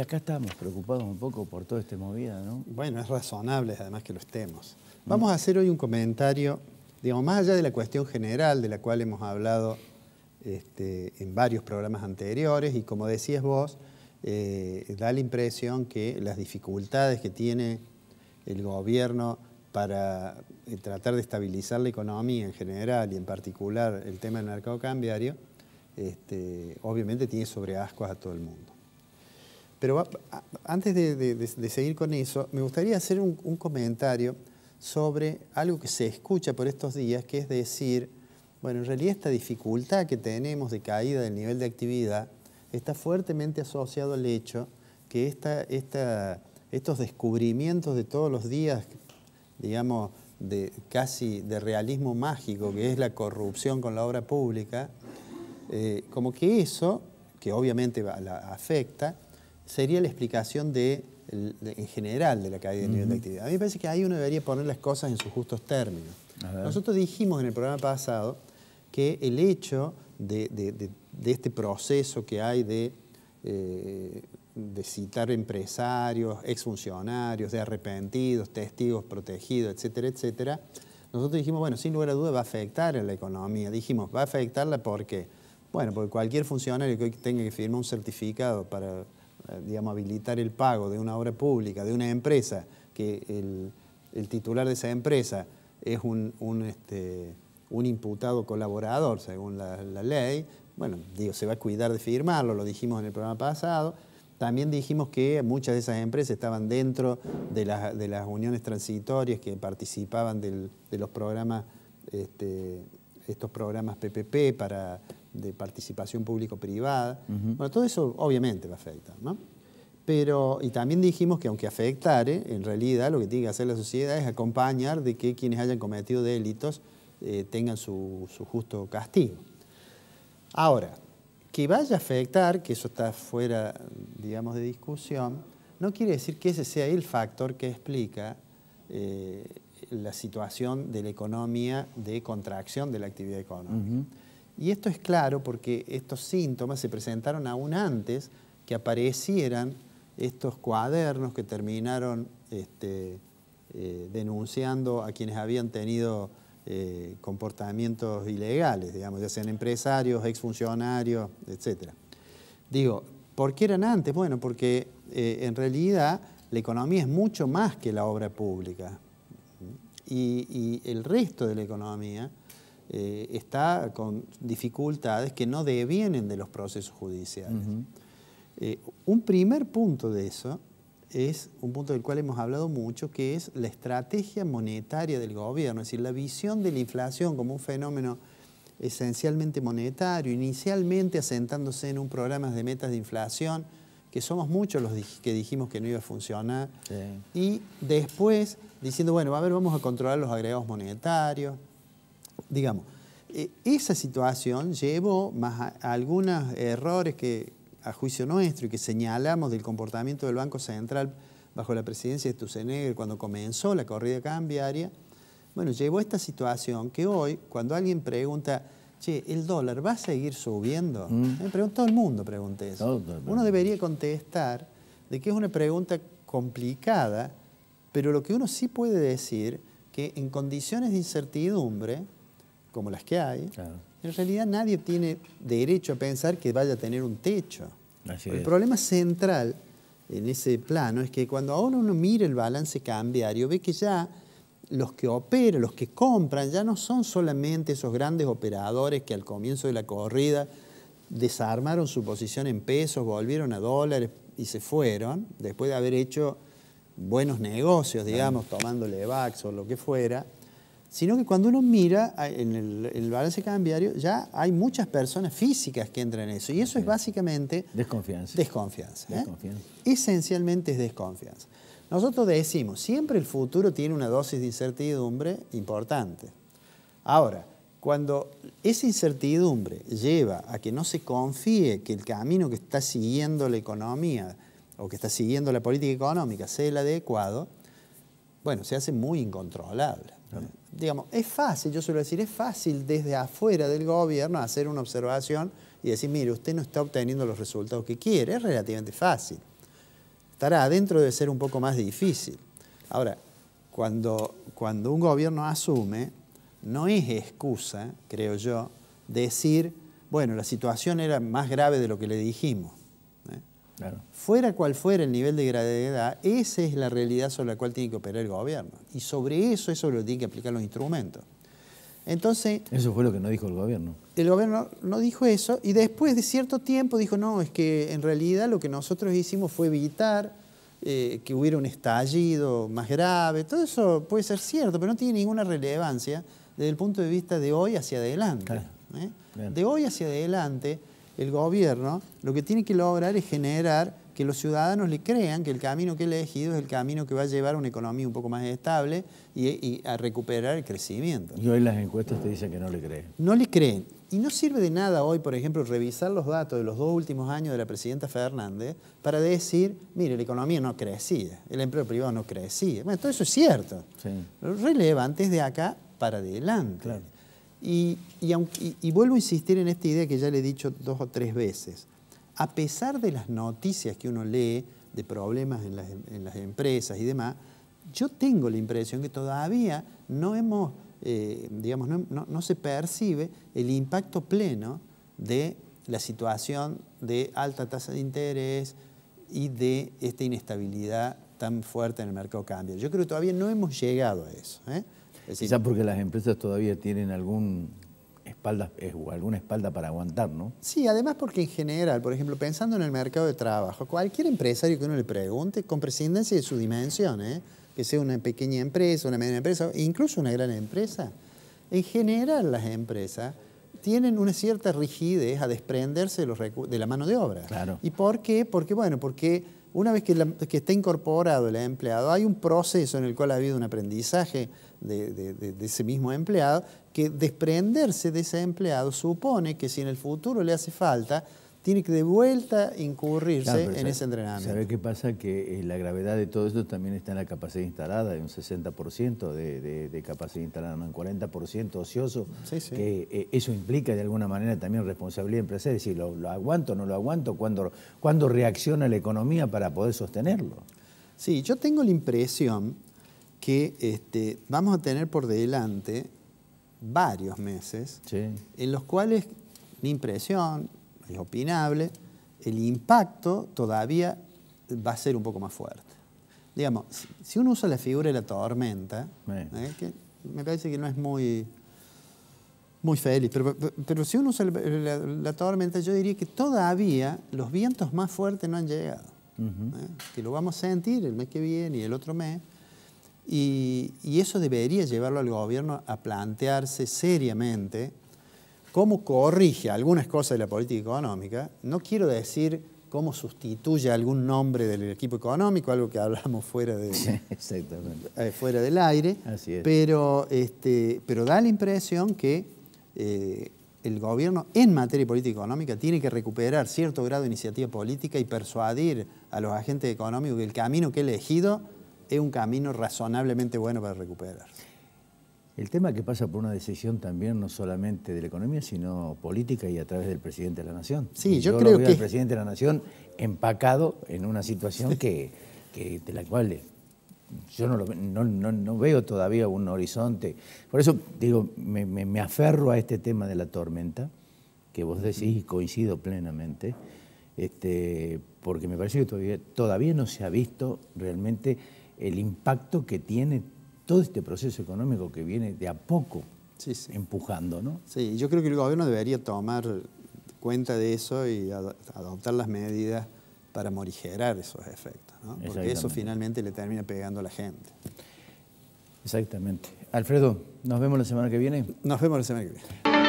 Y acá estamos preocupados un poco por todo este movida, ¿no? Bueno, es razonable además que lo estemos. Vamos a hacer hoy un comentario, digamos, más allá de la cuestión general de la cual hemos hablado este, en varios programas anteriores y como decías vos, eh, da la impresión que las dificultades que tiene el gobierno para eh, tratar de estabilizar la economía en general y en particular el tema del mercado cambiario, este, obviamente tiene sobreascuas a todo el mundo. Pero antes de, seguir con eso, me gustaría hacer un, comentario sobre algo que se escucha por estos días, que es decir, bueno, en realidad esta dificultad que tenemos de caída del nivel de actividad está fuertemente asociado al hecho que estos descubrimientos de todos los días, digamos, casi de realismo mágico, que es la corrupción con la obra pública, eh, como que eso, que obviamente la afecta, sería la explicación de, en general de la caída del nivel de actividad. A mí me parece que ahí uno debería poner las cosas en sus justos términos. Nosotros dijimos en el programa pasado que el hecho de, este proceso que hay de, eh, de citar empresarios, exfuncionarios, de arrepentidos, testigos protegidos, etcétera, etcétera, nosotros dijimos, bueno, sin lugar a dudas va a afectar a la economía. Dijimos, va a afectarla porque, bueno, porque cualquier funcionario que hoy tenga que firmar un certificado para eh, digamos, habilitar el pago de una obra pública, de una empresa, que el, titular de esa empresa es un, este, imputado colaborador según la, ley, bueno, digo, se va a cuidar de firmarlo, lo dijimos en el programa pasado. También dijimos que muchas de esas empresas estaban dentro de, las, uniones transitorias que participaban de los programas, este, estos programas PPP para de participación público-privada. Bueno, todo eso obviamente va a afectar, ¿no? Pero, y también dijimos que aunque afectare, en realidad lo que tiene que hacer la sociedad es acompañar de que quienes hayan cometido delitos eh, tengan su, justo castigo. Ahora, que vaya a afectar, que eso está fuera, digamos, de discusión, no quiere decir que ese sea el factor que explica eh, la situación de la economía de contracción de la actividad económica. Y esto es claro porque estos síntomas se presentaron aún antes que aparecieran estos cuadernos que terminaron este, eh, denunciando a quienes habían tenido eh, comportamientos ilegales, digamos, ya sean empresarios, exfuncionarios, etc. Digo, ¿por qué eran antes? Bueno, porque eh, en realidad la economía es mucho más que la obra pública. y el resto de la economía eh, está con dificultades que no devienen de los procesos judiciales. Eh, un primer punto de eso es un punto del cual hemos hablado mucho, que es la estrategia monetaria del gobierno, es decir, la visión de la inflación como un fenómeno esencialmente monetario, inicialmente asentándose en un programa de metas de inflación, que somos muchos los que dijimos que no iba a funcionar, y después diciendo, bueno, a ver, vamos a controlar los agregados monetarios, digamos, eh, esa situación llevó más a algunos errores que a juicio nuestro y que señalamos del comportamiento del Banco Central bajo la presidencia de Stusenegger cuando comenzó la corrida cambiaria, bueno, llevó a esta situación que hoy, cuando alguien pregunta, che, ¿el dólar va a seguir subiendo? Mm. Eh, todo el mundo pregunta eso. Uno debería contestar de que es una pregunta complicada, pero lo que uno sí puede decir, que en condiciones de incertidumbre, como las que hay, en realidad nadie tiene derecho a pensar que vaya a tener un techo. el problema central en ese plano es que cuando ahora uno mira el balance cambiario, ve que ya los que operan, los que compran, ya no son solamente esos grandes operadores que al comienzo de la corrida desarmaron su posición en pesos, volvieron a dólares y se fueron, después de haber hecho buenos negocios, digamos, tomándole VAX o lo que fuera sino que cuando uno mira ah, en el, balance cambiario, ya hay muchas personas físicas que entran en eso. Y eso es básicamente... Desconfianza. Desconfianza. ¿eh? desconfianza. Esencialmente es desconfianza. Nosotros decimos, siempre el futuro tiene una dosis de incertidumbre importante. Ahora, cuando esa incertidumbre lleva a que no se confíe que el camino que está siguiendo la economía o que está siguiendo la política económica sea el adecuado, bueno, se hace muy incontrolable. Digamos, es fácil, yo suelo decir, es fácil desde afuera del gobierno hacer una observación y decir, mire, usted no está obteniendo los resultados que quiere, es relativamente fácil. estará adentro debe ser un poco más difícil. Ahora, cuando, cuando un gobierno asume, no es excusa, creo yo, decir, bueno, la situación era más grave de lo que le dijimos. Fuera cual fuera el nivel de gravedad, esa es la realidad sobre la cual tiene que operar el gobierno. Y sobre eso, eso lo tienen que aplicar los instrumentos. Entonces. Eso fue lo que no dijo el gobierno. El gobierno no dijo eso y después de cierto tiempo dijo: no, es que en realidad lo que nosotros hicimos fue evitar eh, que hubiera un estallido más grave. Todo eso puede ser cierto, pero no tiene ninguna relevancia desde el punto de vista de hoy hacia adelante. ¿eh? De hoy hacia adelante el gobierno lo que tiene que lograr es generar que los ciudadanos le crean que el camino que ha elegido es el camino que va a llevar a una economía un poco más estable y, a recuperar el crecimiento. Y hoy las encuestas te dicen que no le creen. No le creen. Y no sirve de nada hoy, por ejemplo, revisar los datos de los dos últimos años de la presidenta Fernández para decir, mire, la economía no crecía, el empleo privado no crecía. Bueno, todo eso es cierto. Lo relevante es de acá para adelante. Claro. Y, vuelvo a insistir en esta idea que ya le he dicho dos o tres veces. A pesar de las noticias que uno lee de problemas en las, empresas y demás, yo tengo la impresión que todavía no hemos, eh, digamos, no, se percibe el impacto pleno de la situación de alta tasa de interés y de esta inestabilidad tan fuerte en el mercado de cambio. Yo creo que todavía no hemos llegado a eso. ¿eh? Quizás porque las empresas todavía tienen algún espalda, eh, alguna espalda para aguantar, ¿no? Sí, además porque en general, por ejemplo, pensando en el mercado de trabajo, cualquier empresario que uno le pregunte, con prescindencia de su dimensión, ¿eh? que sea una pequeña empresa, una media empresa, e incluso una gran empresa, en general las empresas tienen una cierta rigidez a desprenderse de, de la mano de obra. Claro. ¿Y por qué? Porque, bueno, porque una vez que, está incorporado el empleado, hay un proceso en el cual ha habido un aprendizaje de, ese mismo empleado, que desprenderse de ese empleado supone que si en el futuro le hace falta, tiene que de vuelta incurrirse en ese entrenamiento. ¿Sabes qué pasa? Que eh, la gravedad de todo esto también está en la capacidad instalada, de un 60% de, capacidad instalada, en un 40% ocioso, que eh, eso implica de alguna manera también responsabilidad empresarial, es decir, lo, aguanto aguanto, no lo aguanto, cuándo cuando reacciona la economía para poder sostenerlo. Sí, yo tengo la impresión que este, vamos a tener por delante varios meses en los cuales mi impresión, es opinable, el impacto todavía va a ser un poco más fuerte. Digamos, si uno usa la figura de la tormenta, eh, me parece que no es muy, muy feliz, pero, si uno usa la, tormenta, yo diría que todavía los vientos más fuertes no han llegado. Eh, que lo vamos a sentir el mes que viene y el otro mes. y eso debería llevarlo al gobierno a plantearse seriamente cómo corrige algunas cosas de la política económica, no quiero decir cómo sustituye algún nombre del equipo económico, algo que hablamos fuera, de, eh, fuera del aire, este, Pero, da la impresión que eh, el gobierno en materia política económica tiene que recuperar cierto grado de iniciativa política y persuadir a los agentes económicos que el camino que ha elegido es un camino razonablemente bueno para recuperarse. El tema que pasa por una decisión también no solamente de la economía, sino política y a través del presidente de la Nación. Sí, yo, creo veo que... el presidente de la Nación empacado en una situación que, de la cual yo no, no, veo todavía un horizonte. Por eso digo, me, aferro a este tema de la tormenta, que vos decís y coincido plenamente, este, porque me parece que todavía, todavía no se ha visto realmente el impacto que tiene todo este proceso económico que viene de a poco empujando, ¿no? Sí, yo creo que el gobierno debería tomar cuenta de eso y adoptar las medidas para morigerar esos efectos, ¿no? porque eso finalmente le termina pegando a la gente. Exactamente. Alfredo, nos vemos la semana que viene. Nos vemos la semana que viene.